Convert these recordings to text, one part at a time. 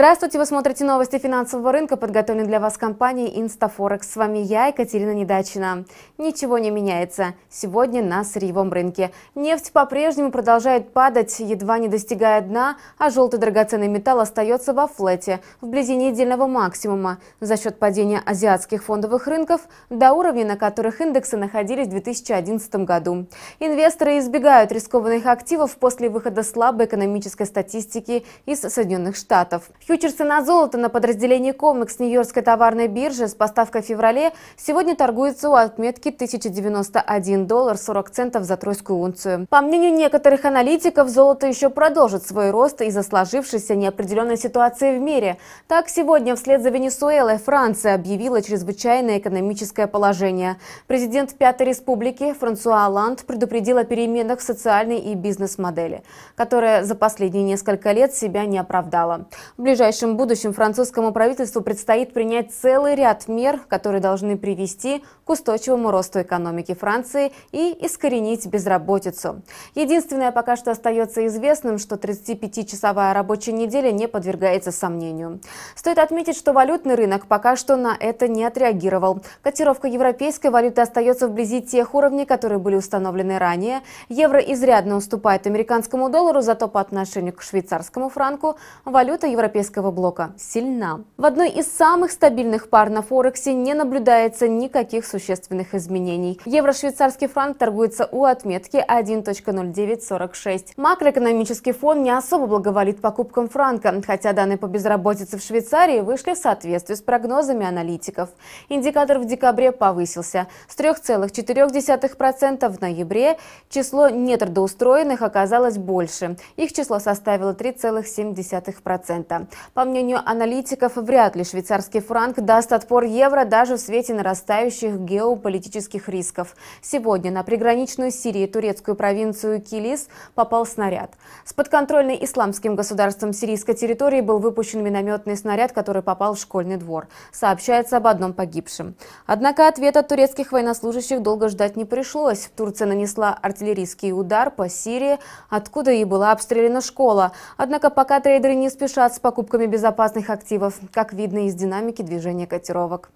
Здравствуйте, вы смотрите новости финансового рынка, подготовленные для вас компанией Инстафорекс. С вами я, Екатерина Недачина. Ничего не меняется сегодня на сырьевом рынке. Нефть по-прежнему продолжает падать, едва не достигая дна, а желтый драгоценный металл остается во флете, вблизи недельного максимума, за счет падения азиатских фондовых рынков до уровня, на которых индексы находились в 2011 году. Инвесторы избегают рискованных активов после выхода слабой экономической статистики из Соединенных Штатов. Фьючерсы на золото на подразделении «Комекс» Нью-Йоркской товарной биржи с поставкой в феврале сегодня торгуются у отметки 1091 доллар 40 центов за тройскую унцию. По мнению некоторых аналитиков, золото еще продолжит свой рост из-за сложившейся неопределенной ситуации в мире. Так, сегодня вслед за Венесуэлой Франция объявила чрезвычайное экономическое положение. Президент Пятой Республики Франсуа Оланд предупредил о переменах в социальной и бизнес-модели, которая за последние несколько лет себя не оправдала. В ближайшем будущем французскому правительству предстоит принять целый ряд мер, которые должны привести к устойчивому росту экономики Франции и искоренить безработицу. Единственное пока что остается известным, что 35-часовая рабочая неделя не подвергается сомнению. Стоит отметить, что валютный рынок пока что на это не отреагировал. Котировка европейской валюты остается вблизи тех уровней, которые были установлены ранее. Евро изрядно уступает американскому доллару, зато по отношению к швейцарскому франку валюта европейского европейского блока сильна. В одной из самых стабильных пар на Форексе не наблюдается никаких существенных изменений. Евро-швейцарский франк торгуется у отметки 1.0946. Макроэкономический фон не особо благоволит покупкам франка, хотя данные по безработице в Швейцарии вышли в соответствии с прогнозами аналитиков. Индикатор в декабре повысился с 3,4% в ноябре. Число нетрудоустроенных оказалось больше. Их число составило 3,7%. По мнению аналитиков, вряд ли швейцарский франк даст отпор евро даже в свете нарастающих геополитических рисков. Сегодня на приграничную Сирии турецкую провинцию Килис попал снаряд. С подконтрольной исламским государством сирийской территории был выпущен минометный снаряд, который попал в школьный двор. Сообщается об одном погибшем. Однако ответ от турецких военнослужащих долго ждать не пришлось. Турция нанесла артиллерийский удар по Сирии, откуда и была обстреляна школа. Однако пока трейдеры не спешат спокойно закупками безопасных активов, как видно из динамики движения котировок.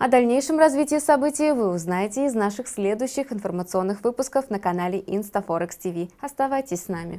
О дальнейшем развитии событий вы узнаете из наших следующих информационных выпусков на канале Instaforex TV. Оставайтесь с нами.